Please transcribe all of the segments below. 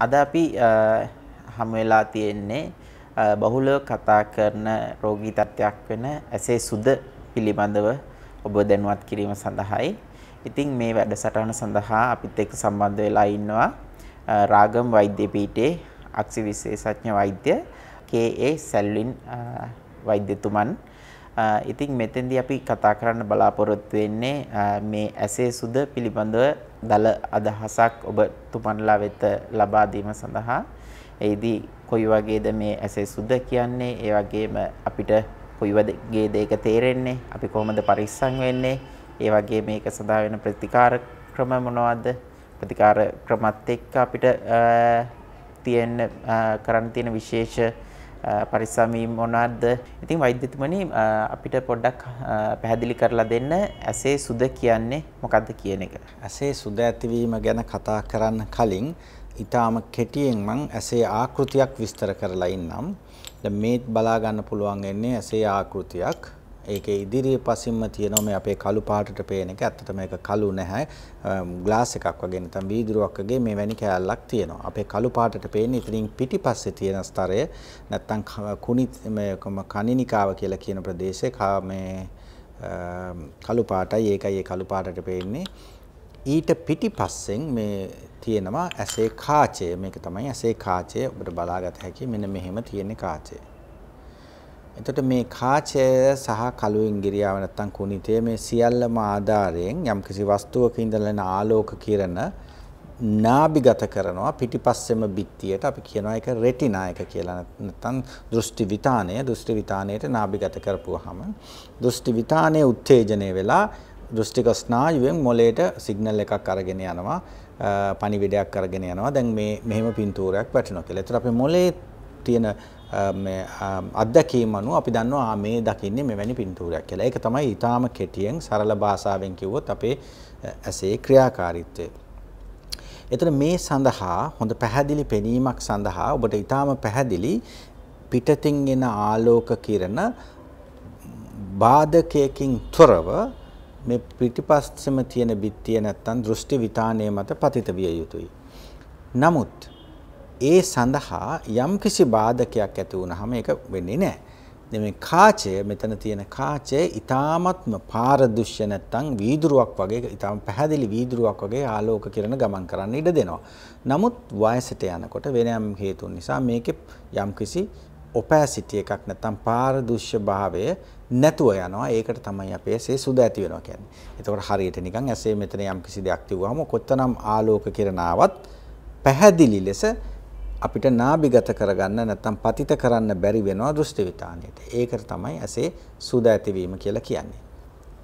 අද අපි හැම වෙලා තියෙන්නේ බහුලව කතා කරන රෝගී තත්ත්වයක් වෙන ඇසේ සුද පිළිබඳව ඔබ දැනුවත් කිරීම සඳහායි. ඉතින් මේ වැඩසටහන සඳහා අපිත් එක්ක සම්බන්ධ වෙලා ඉන්නවා රාගම් වෛද්‍ය පීඨයේ අක්ෂි විශේෂඥ වෛද්‍ය KA සැල්වින් වෛද්‍යතුමන් ඉතින් මෙතෙන්දී අපි කතා කරන්න බලාපොරොත්තු වෙන්නේ මේ ඇසේ සුද පිළිබඳව දල අදහසක් ඔබ තුමන්ලා වෙත ලබා දීම සඳහා එයිදී කොයි වගේද මේ ඇසේ සුද කියන්නේ ඒ වගේම අපිට කොයි වගේද ඒක තේරෙන්නේ අපි කොහොමද පරිස්සම් වෙන්නේ ඒ වගේ මේක සදා වෙන ප්‍රතිකාර ක්‍රම මොනවද ප්‍රතිකාර ක්‍රමත් එක්ක අපිට තියෙන කරන්න තියෙන විශේෂ පරිස්සමීම් මොනවද ඉතින් වෛද්‍යතුමනි අපිට පොඩ්ඩක් පැහැදිලි කරලා දෙන්න ඇසේ සුද කියන්නේ මොකක්ද කියන එක. ඇසේ සුද ඇතිවීම ගැන කතා කරන්න කලින් ඊටාම කෙටියෙන් මං ඇසේ ආකෘතියක් විස්තර කරලා ඉන්නම්. දැන් මේ බලා ගන්න පුළුවන් වෙන්නේ ඇසේ ආකෘතියක්. ඒකේ ඉදිරිය පසින්ම තියෙනවා මේ අපේ කළු පාටට පේන එක. ඇත්තටම ඒක කළු නැහැ. ග්ලාස් එකක් වගේ නැත්නම් වීදුරුවක් වගේ මේ වැනි කෑල්ලක් තියෙනවා. අපේ කළු පාටට පේන ඉතින් පිටිපස්සේ තියෙන ස්තරය නැත්නම් කුණි කණිනිකාව කියලා කියන ප්‍රදේශේ මේ කළු පාටයි ඒකයි ඒ කළු පාටට පේන්නේ. ඊට පිටිපස්සෙන් මේ තියෙනවා ඇසේ කාචය. මේක තමයි ඇසේ කාචය. ඔබට බලාගත හැකි මෙන්න මෙහෙම තියෙන කාචය. එතකොට මේ කාචය සහ කළුවෙන් ගිරියාව නැත්තම් කුණිතය මේ සියල්ලම ආධාරයෙන් යම්කිසි වස්තුවක ඉඳලා එන ආලෝක කිරණ නාභිගත කරනවා පිටිපස්සෙම බිත්තියට අපි කියනවා ඒක රෙටිනායක කියලා නැත්තම් දෘෂ්ටි විතාණය දෘෂ්ටි විතාණයට නාභිගත කරපුවාම දෘෂ්ටි විතාණය උත්තේජනය වෙලා දෘෂ්ටික ස්නායුවෙන් මොලේට සිග්නල් එකක් අරගෙන යනවා පණිවිඩයක් අරගෙන යනවා දැන් මේ මෙහෙම පින්තූරයක් වැටෙනවා කියලා. ඒතර අපේ මොලේ තියෙන අත්දැකීම අනුව අපි දන්නවා මේ දකින්නේ මෙවැනි පින්තූරයක් කියලා. ඒක තමයි ඊටාම කෙටියෙන් සරල භාෂාවෙන් කිව්වොත් අපේ ඇසේ ක්‍රියාකාරීත්වය. එතන මේ සඳහා හොඳ පැහැදිලි පෙනීමක් සඳහා ඔබට ඊටාම පැහැදිලි පිටතින් එන ආලෝක කිරණ බාධකයකින් තොරව මේ පිටිපස්සෙම තියෙන බිත්තිය නැත්තම් දෘෂ්ටි විතානයේ මත පතිත විය යුතුයි. නමුත් ඒ සඳහා යම්කිසි බාධකයක් ඇති වුණාම ඒක වෙන්නේ නැහැ. මේ කාචය මෙතන තියෙන කාචය ඊ타මත්ම පාරදෘශ්‍ය නැත්තම් වීදුරුවක් වගේ ඊටාම පැහැදිලි වීදුරුවක් වගේ ආලෝක කිරණ ගමන් කරන්න ඉඩ දෙනවා. නමුත් වයසට යනකොට වෙනයම් හේතුන් නිසා මේකේ යම්කිසි ඔපැසිටි එකක් නැත්තම් පාරදෘශ්‍ය භාවය නැතුව යනවා. ඒකට තමයි අපේ ඇසේ සුදු ඇති වෙනවා කියන්නේ. ඒතකොට හරියට නිකන් ඇසේ මෙතන යම්කිසි දෙයක් තිබුවාම කොත්තනම් ආලෝක කිරණ පැහැදිලි ලෙස අපිට නාභිගත කරගන්න නැත්නම් පතිත කරන්න බැරි වෙනවා දෘෂ්ටි විතාණයට. ඒකට තමයි ඇසේ සුද ඇතිවීම කියලා කියන්නේ.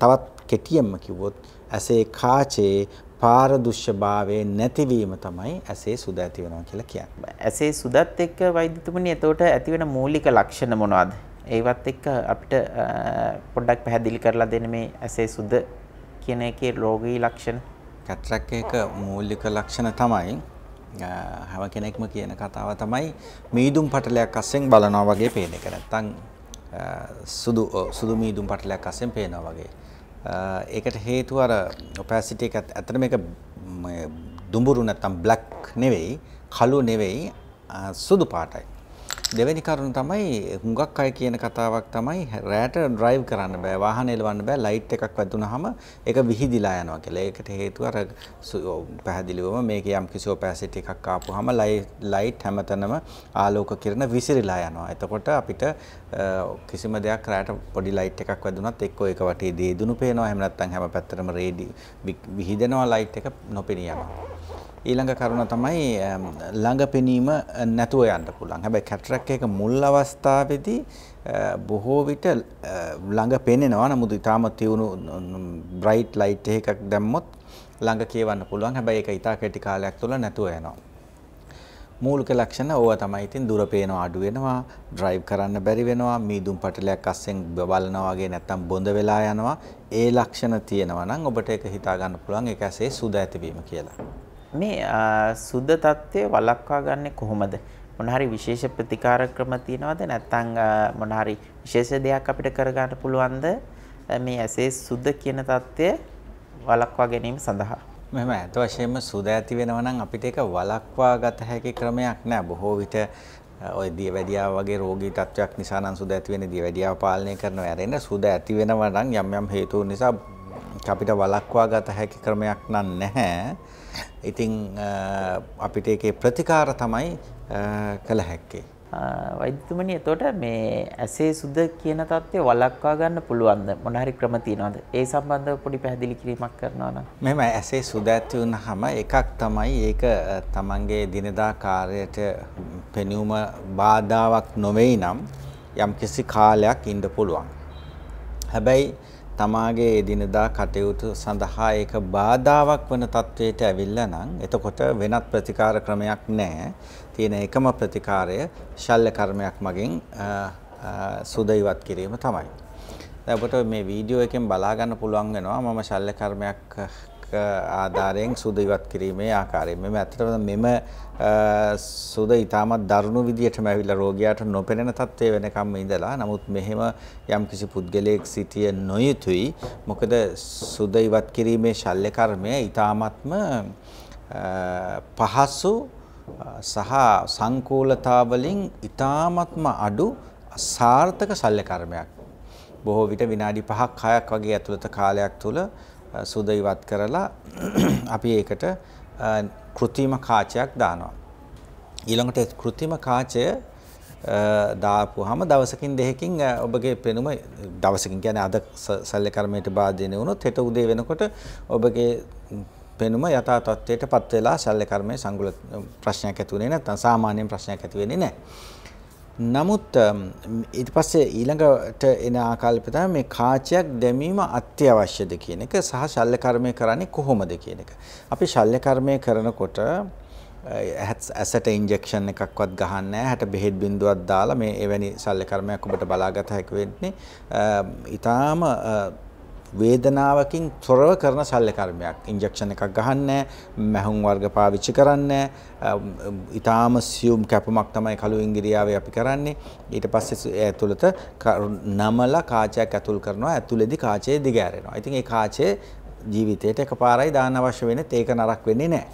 තවත් කෙටියෙන්ම කිව්වොත් ඇසේ කාචේ පාරදුෂ්‍යභාවයේ නැතිවීම තමයි ඇසේ සුද ඇති වෙනවා කියලා කියන්නේ. ඇසේ සුදත් එක්ක වෛද්‍යතුමනි එතකොට ඇති වෙන මූලික ලක්ෂණ මොනවද? ඒවත් එක්ක අපිට පොඩ්ඩක් පැහැදිලි කරලා දෙන්න මේ ඇසේ සුද කියන එකේ රෝගී ලක්ෂණ. කැටරක් එක මූලික ලක්ෂණ තමයි හැම කෙනෙක්ම කියන කතාව තමයි මීදුම් පටලයක් අස්සෙන් බලනවා වගේ පේන එක. නැත්තම් සුදු සුදු මීදුම් පටලයක් අස්සෙන් පේනවා වගේ. ඒකට හේතුව අර ඔපැසිටි එක ඇත්තට මේක දුඹුරු නැත්තම් බ්ලැක් නෙවෙයි, කළු නෙවෙයි, සුදු පාටයි. දෙවැනි කරුණ තමයි හුඟක් අය කියන කතාවක් තමයි රෑට ඩ්‍රයිව් කරන්න බෑ වාහන එලවන්න බෑ ලයිට් එකක් වැදුනහම ඒක විහිදිලා යනවා කියලා. ඒකට හේතුව අර පැහැදිලිවම මේක යම් කිසි ඔපැසිටි එකක් ආපුවාම ලයිට් හැමතැනම ආලෝක කිරණ විසිරීලා යනවා. එතකොට අපිට කිසිම දෙයක් රෑට පොඩි ලයිට් එකක් වැදුනත් එක්කෝ ඒක වටේ දේදුණු පේනවා. එහෙම නැත්නම් හැම පැත්තටම රේඩි විහිදෙනවා ලයිට් එක නොපෙනී යනවා. ඊළඟ කරුණ තමයි ළඟපෙනීම නැතුව යන්න පුළුවන්. හැබැයි කැටරැක් එක මුල් අවස්ථාවේදී බොහෝ විට ළඟ පෙනෙනවා. නමුත් ඊටාම තියුණු බ්‍රයිට් ලයිට් එකක් දැම්මොත් ළඟ කියවන්න පුළුවන්. හැබැයි ඒක ඊටා කෙටි කාලයක් තුළ නැතුව යනවා. මූලික ලක්ෂණ ඕව තමයි ඉතින් දුර පේනවා අඩු වෙනවා ඩ්‍රයිව් කරන්න බැරි වෙනවා මීදුම් පටලයක් අස්සෙන් බලනවා වගේ නැත්තම් බොඳ වෙලා යනවා ඒ ලක්ෂණ තියෙනවා නම් ඔබට ඒක හිතා ගන්න පුළුවන් ඒක ඇසේ සුද ඇතිවීම කියලා මේ සුද්ධ తත්වය වළක්වා ගන්නෙ කොහොමද? මොන හරි විශේෂ ප්‍රතිකාර ක්‍රම තියෙනවද? නැත්නම් මොන හරි විශේෂ දෙයක් අපිට කරගන්න පුළුවන්ද? මේ ඇසේ සුද්ධ කියන తත්වය වළක්වා ගැනීම සඳහා. මෙම ඇත වශයෙන්ම සුද ඇති වෙනවා නම් අපිට ඒක වළක්වා ගත හැකි ක්‍රමයක් නෑ. බොහෝ විට ඔය දියවැඩියාව වගේ රෝගී තත්වයක් නිසා නම් සුද ඇති වෙන දියවැඩියාව පාලනය කරනවා. ඇරෙන්න සුද ඇති වෙනවා නම් යම් යම් හේතු නිසා අපිට වළක්වා ගත හැකි ක්‍රමයක් නම් නැහැ. ඉතින් අපිට ඒකේ ප්‍රතිකාර තමයි කළ හැක්කේ. වෛද්‍යතුමනි එතකොට මේ ඇසේ සුද කියන தත්ත්වය වළක්වා ගන්න පුළුවන්ද මොන හරි ක්‍රම තියනවද ඒ සම්බන්ධව පොඩි පැහැදිලි කිරීමක් කරනවා නම් මෙහෙම ඇසේ සුද ඇති වුනහම එකක් තමයි ඒක තමන්ගේ දිනදා කාර්යයට පෙනුම බාධාවක් නොවේ නම් යම්කිසි කාලයක් ඉන්න පුළුවන් හැබැයි තමාගේ එදිනදා කටයුතු සඳහා ඒක බාධාවක් වන තත්වයට ඇවිල්ලා නම් එතකොට වෙනත් ප්‍රතිකාර ක්‍රමයක් නැහැ. තියෙන එකම ප්‍රතිකාරය ශල්්‍ය කර්මයක් මගින් සුද ඉවත් කිරීම තමයි. දැන් ඔබට මේ වීඩියෝ එකෙන් බලා ගන්න පුළුවන් වෙනවා මම ශල්්‍ය කර්මයක් ආධාරයෙන් සුද ඉවත් කිරීමේ ආකාරය. මෙම ඇත්තටම මෙම සුද ඊටමත් දරුණු විදියටම ඇවිල්ලා රෝගියාට නොපෙනෙන තත්ත්වයේ වෙනකම්ම ඉඳලා නමුත් මෙහෙම යම් කිසි පුද්ගලයෙක් සිටිය නොයුතුයි. මොකද සුද ඉවත් කිරීමේ ශල්‍ය කර්මය ඊටමත්ම පහසු සහ සංකූලතාවලින් ඊටමත්ම අඩු අසාර්ථක ශල්‍ය කර්මයක්. බොහෝ විට විනාඩි 5ක් 6ක් වගේ ඇතුළත කාලයක් තුල සුද ඉවත් කරලා අපි ඒකට කෘතිම කාචයක් දානවා. ඊළඟට කෘතිම කාචය දාපුහම දවසකින් දෙකකින් ඔබගේ පෙනුම දවසකින් කියන්නේ අද සල්ලි කර්මයට බාධින වුණොත් හෙට උදේ වෙනකොට ඔබගේ පෙනුම යථා තත්ත්වයටපත් වෙලා සල්ලි කර්මයේ සංගුල ප්‍රශ්නයක් ඇති වෙන්නේ නැත්නම් සාමාන්‍යයෙන් ප්‍රශ්නයක් ඇති වෙන්නේ නැහැ. නමුත් ඊට පස්සේ ඊළඟට එන ආකල්ප තමයි මේ කාචයක් දැමීම අත්‍යවශ්‍යද කියන එක සහ ශල්‍ය කර්මය කරන්නේ කොහොමද කියන එක. අපි ශල්‍ය කර්මය කරනකොට ඇසට ඉන්ජෙක්ෂන් එකක්වත් ගහන්න නැහැ. හැට බෙහෙත් බින්දුවක් දාලා මේ එවැනි ශල්‍ය කර්මයක් ඔබට බලාගත හැකි වෙන්නේ. ඊටාම වේදනාවකින් තොරව කරන ශල්‍ය කර්මයක්. ඉන්ජෙක්ෂන් එකක් ගහන්නේ මැහුම් වර්ග පාවිච්චි කරන්නේ ඊටාම සියුම් කැපුමක් තමයි කළු ඉංග්‍රීයාවේ අපි කරන්නේ. ඊට පස්සේ ඇතුළත නමල කාචයක් ඇතුල් කරනවා. ඇතුළේදී කාචය දිග ඇරෙනවා. ඉතින් ඒ කාචය ජීවිතයට එකපාරයි දාන්න අවශ්‍ය වෙන්නේ. ඒක නරක වෙන්නේ නැහැ.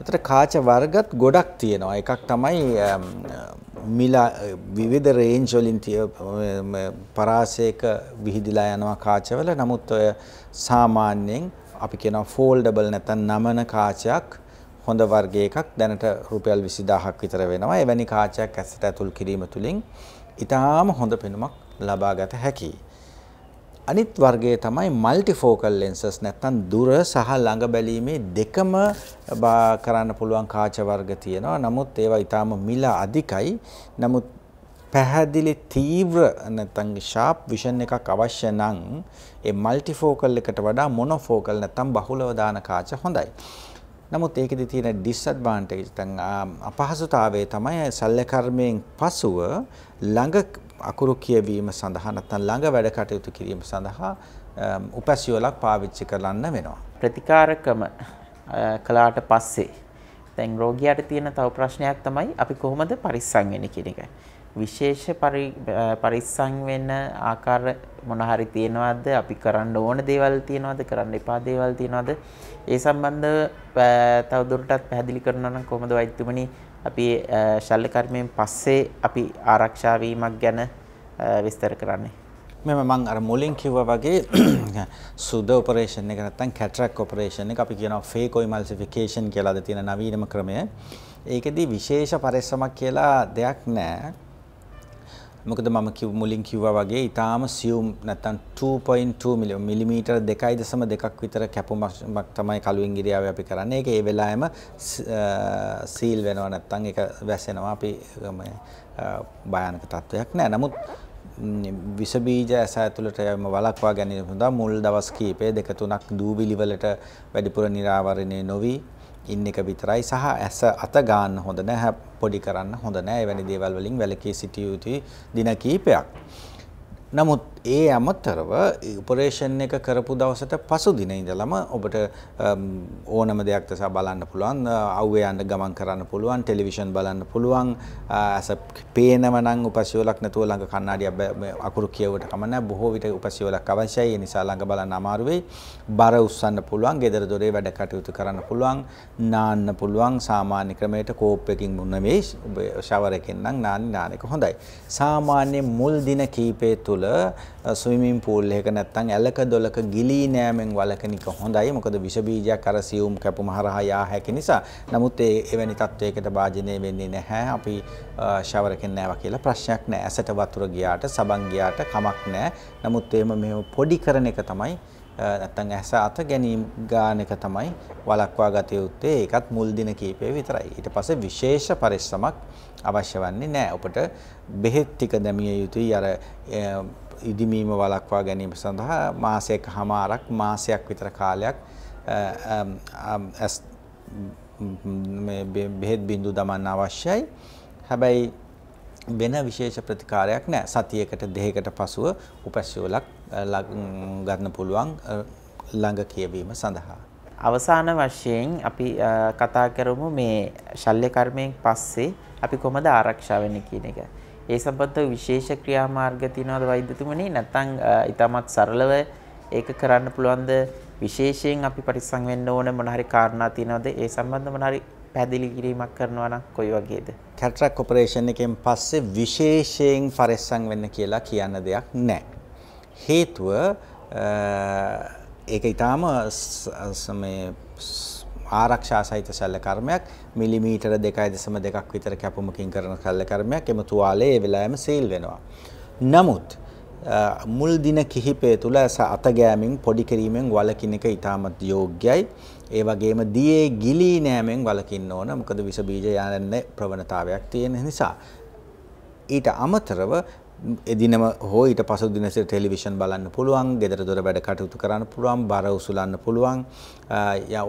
එතකොට කාච වර්ගත් ගොඩක් තියෙනවා. එකක් තමයි මිලා විවිධ රේන්ජ් වලින් පරාසයක විහිදිලා යනවා කාචවල නමුත් ඔය සාමාන්‍යයෙන් අපි කියනවා ෆෝල්ඩබල් නැත්නම් නමන කාචයක් හොඳ වර්ගය එකක් දැනට රුපියල් 20000ක් විතර වෙනවා. එවැනි කාචයක් ඇසට ඇතුල් කිරීම තුළින් ඊටාම හොඳ පෙනුමක් ලබා ගත හැකියි. අනිත් වර්ගය තමයි මල්ටිෆෝකල් ලෙන්සස් නැත්නම් දුර සහ ළඟ බැලීමේ දෙකම කරන්න පුළුවන් කාච වර්ග තියෙනවා. නමුත් ඒවා ඊටාම මිල අධිකයි. නමුත් පැහැදිලි තීව්‍ර නැත්නම් sharp vision එකක් අවශ්‍ය නම් ඒ මල්ටිෆෝකල් එකට වඩා මොනොෆෝකල් නැත්නම් බහුලව දාන කාච හොඳයි. නමුත් ඒකෙදි තියෙන disadvantage නැත්නම් අපහසුතාවය තමයි සල්ලකර්මයෙන් පසුව ළඟ අකුරු කියවීම සඳහා නැත්නම් ළඟ වැඩ කටයුතු කිරීම සඳහා උපැසියලක් පාවිච්චි කරන්න වෙනවා. ප්‍රතිකාරකම කළාට පස්සේ දැන් රෝගියාට තියෙන තව ප්‍රශ්නයක් තමයි අපි කොහොමද පරිස්සම් වෙන්නේ කියන එක. විශේෂ පරිස්සම් වෙන ආකාර මොන හරි තියෙනවද? අපි කරන්න ඕන දේවල් තියෙනවද? කරන්න එපා දේවල් තියෙනවද? ඒ සම්බන්ධව තවදුරටත් පැහැදිලි කරනවා නම් කොහොමද වෛද්‍යතුමනි අපි ශල්්‍ය කර්මයෙන් පස්සේ අපි ආරක්ෂා වීමක් ගැන විස්තර කරන්නේ. මෙම මං අර මුලින් කිව්වා වගේ සුද ඔපරේෂන් එක නැත්නම් කැටරැක් ඔපරේෂන් එක අපි කියනවා ෆේක් ඔයිමල්සිෆිකේෂන් කියලාද තියෙන නවීනම ක්‍රමය. ඒකෙදි විශේෂ පරිස්සමක් කියලා දෙයක් නැහැ. මොකද මම කිව් මුලින් කිව්වා වගේ ඊටාම සියුම් නැත්තම් 2.2 mm 2.2ක් විතර කැපුමක් තමයි කළුවෙන් ගිරියාවේ අපි කරන්නේ. ඒක ඒ වෙලාවෙම සීල් වෙනවා නැත්තම් ඒක වැසෙනවා. අපි මේ භයානක තත්වයක් නෑ. නමුත් විස බීජ ඇස ඇතුළට යම වළක්වා ගැනීම සඳහා මුල් දවස් කීපය දෙක තුනක් දූවිලි වලට වැඩිපුර නිරාවරණය නොවි ඉන්න එක විතරයි සහ ඇස අත ගන්න හොඳ නැහැ පොඩි කරන්න හොඳ නැහැ එවැනි දේවල් වලින් වැළකී සිටිය යුතුයි දින කීපයක් නමුත් ඒ අමතරව උපරේෂන් එක කරපු දවසට පසු දින ඉඳලම ඔබට ඕනම දෙයක් තසා බලන්න පුළුවන් අව්වේ යන්න ගමන් කරන්න පුළුවන් ටෙලිවිෂන් බලන්න පුළුවන් ඇස පේනව නම් උපසියලක් නැතුව ළඟ කණ්ණාඩිය අකුරු කියවට කම නැහැ බොහෝ විට උපසියලක් අවශ්‍යයි ඒ නිසා ළඟ බලන්න අමාරු වෙයි බර උස්සන්න පුළුවන් ගෙදර දොරේ වැඩ කටයුතු කරන්න පුළුවන් නාන්න පුළුවන් සාමාන්‍ය ක්‍රමයට කෝප් එකකින් මුන්න මේ ෂවර් එකෙන් නම් නාන්නේ නාන එක හොඳයි සාමාන්‍ය මුල් දින කීපය තුල තුළ ස්විමින් පූල් එක නැත්තං ඇලක දොලක ගිලී නෑමෙන් වලකනික හොඳයි මොකද විෂබීජයක් අර සියුම් කැපුම හරහා යා හැකි නිසා නමුත් ඒ එවැනි තත්ත්වයකට භාජනය වෙන්නේ නැහැ අපි ශවරකින් නෑවා කියලා ප්‍රශ්නයක් නෑ ඇසට වතුර ගියාට සබන් ගියාට කමක් නෑ නමුත් එහෙම මෙහෙම පොඩි කරන එක තමයි නැත්තම් ඇස අත ගැනීම ගාන එක තමයි වළක්වා ගත යුත්තේ. ඒකත් මුල් දින කීපය විතරයි. ඊට පස්සේ විශේෂ පරිස්සමක් අවශ්‍ය වන්නේ නැහැ. ඔබට බෙහෙත් ටික දැමිය යුතුයි. අර ඉදිමීම වළක්වා ගැනීම සඳහා මාසයකමාරක් මාසයක් විතර කාලයක් මේ බෙහෙත් බින්දු දමන්න අවශ්‍යයි. හැබැයි වෙන විශේෂ ප්‍රතිකාරයක් නැහැ. සතියකට දෙකකට පසුව උපැසියලක් ගන්න පුළුවන් ළඟ කියවීම සඳහා. අවසාන වශයෙන් අපි කතා කරමු මේ ශල්්‍ය කර්මයෙන් පස්සේ අපි කොහොමද ආරක්ෂා වෙන්නේ කියන එක. ඒ සම්බන්ධව විශේෂ ක්‍රියාමාර්ග තියනවද වෛද්‍යතුමනි? නැත්නම් ඊටමත් සරලව ඒක කරන්න පුළුවන්ද? විශේෂයෙන් අපි පරිස්සම් වෙන්න ඕන මොන හරි කාරණා තියනවද? ඒ සම්බන්ධ මොන හරි පැහැදිලි කිරීමක් කරනවා නම් කොයි වගේද? කැටරක් ඔපරේෂන් එකෙන් පස්සේ විශේෂයෙන් පරිස්සම් වෙන්න කියලා කියන දෙයක් නැහැ. හේතුව ඒක ඊටාම මේ ආරක්ෂා සහිත සැල්ල කර්මයක් මිලිමීටර 2.2ක් විතර කැපුමකින් කරන සැල්ල කර්මයක් එම තුවාලේ ඒ වෙලාවෙම සීල් වෙනවා. නමුත් මුල් දින කිහිපය තුල අතගෑමෙන් පොඩි කිරීමෙන් වළකින එක ඊටමත් යෝග්‍යයි. ඒ වගේම දියේ ගිලී නෑමෙන් වළකින්න ඕන. මොකද විස බීජ යන්නේ ප්‍රවණතාවයක් තියෙන නිසා. ඊට අමතරව එදිනම හෝ ඊට පසු දිනසේ ටෙලිවිෂන් බලන්න පුළුවන් ගෙදර දොර වැඩ කටයුතු කරන්න පුළුවන් බර උසුලන්න පුළුවන් ය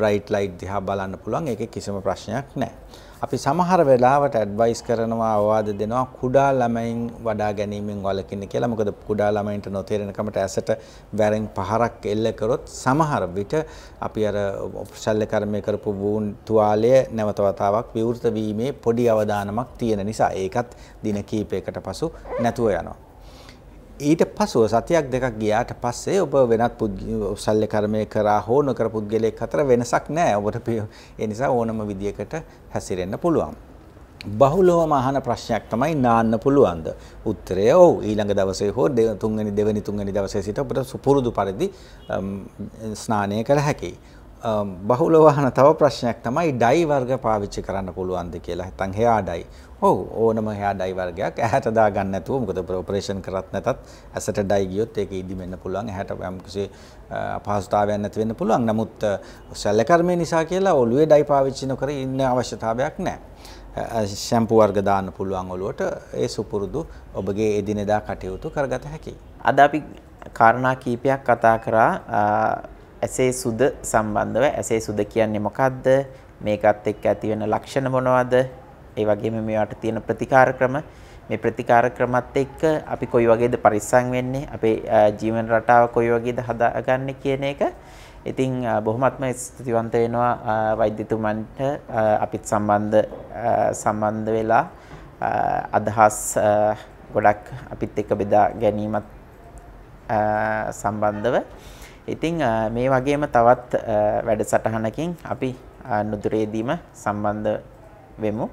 බ්‍රයිට් ලයිට් දිහා බලන්න පුළුවන් ඒක කිසිම ප්‍රශ්නයක් නෑ අපි සමහර වෙලාවට ඇඩ්වයිස් කරනවා අවවාද දෙනවා කුඩා ළමයින් වඩා ගැනීමෙන් වළකින්න කියලා. මොකද කුඩා ළමයින්ට නොතේරෙන කමට ඇසට වැරෙන් පහරක් එල්ල කරොත් සමහර විට අපි අර ශල්‍ය කර්මය කරපු වුන් තුවාලය නැවත වතාවක් විවෘත වීමේ පොඩි අවදානමක් තියෙන නිසා ඒකත් දින කිහිපයකට පසු නැතුව යනවා. ඊට පසුව සතියක් දෙකක් ගියාට පස්සේ ඔබ වෙනත් උසල්්‍ය කර්මය කරා හෝ නොකර පුද්ගලයෙක් අතර වෙනසක් නැහැ. ඔබට ඒ නිසා ඕනම විදියකට හැසිරෙන්න පුළුවන්. බහුලවම අහන ප්‍රශ්නයක් තමයි නාන්න පුළුවන්ද? උත්තරය ඔව්. ඊළඟ දවසේ හෝ තුන්වෙනි දෙවෙනි තුන්වෙනි දවසේ සිට ඔබට සුපුරුදු පරිදි ස්නානය කළ හැකියි. බහුල වහන තව ප්‍රශ්නයක් තමයි ඩයි වර්ග පාවිච්චි කරන්න පුළුවන්ද කියලා. නැත්නම් හෙයා ඩයි. ඔව් ඕනම හෙයා ඩයි වර්ගයක් ඇහැට දා ගන්න නැතුව මොකද ඔපරේෂන් කරත් නැතත් ඇසට ඩයි ගියොත් ඒක ඉදිමෙන්න පුළුවන්. ඇහැට යම් කිසි අපහසුතාවයක් නැති වෙන්න පුළුවන්. නමුත් සැලකර්මය නිසා කියලා ඔළුවේ ඩයි පාවිච්චි නොකර ඉන්න අවශ්‍යතාවයක් නැහැ. ෂැම්පු වර්ග දාන්න පුළුවන් ඔළුවට ඒ සුපුරුදු ඔබගේ එදිනෙදා කටයුතු කරගත හැකියි. අද අපි කාරණා කීපයක් කතා කරා ඇසේ සුද සම්බන්ධව ඇසේ සුද කියන්නේ මොකක්ද? මේකත් එක්ක ඇති වෙන ලක්ෂණ මොනවද? ඒ වගේම මේවට තියෙන ප්‍රතිකාර ක්‍රම මේ ප්‍රතිකාර ක්‍රමත් එක්ක අපි කොයි වගේද පරිස්සම් වෙන්නේ? අපේ ජීවන රටාව කොයි වගේද හදාගන්නේ කියන එක ඉතින් බොහොමත්ම ස්තුතිවන්ත වෙනවා වෛද්‍යතුමන්ට අපිත් සම්බන්ධ සම්බන්ධ වෙලා අදහස් ගොඩක් අපිත් එක්ක බෙදා ගැනීමත් සම්බන්ධව ඉතිං මේ වගේම තවත් වැඩසටහනකින් අපි නුදුරේදීම සම්බන්ධ වෙමු